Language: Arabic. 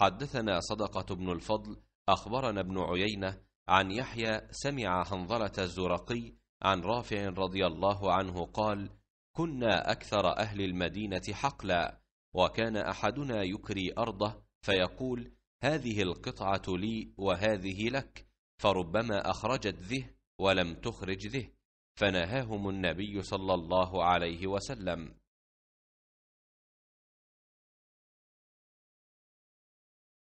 حدثنا صدقة بن الفضل أخبرنا ابن عيينة عن يحيى سمع حنظلة الزرقي عن رافع رضي الله عنه قال كنا أكثر أهل المدينة حقلا وكان أحدنا يكري أرضه فيقول هذه القطعة لي وهذه لك فربما أخرجت ذه ولم تخرج ذه فنهاهم النبي صلى الله عليه وسلم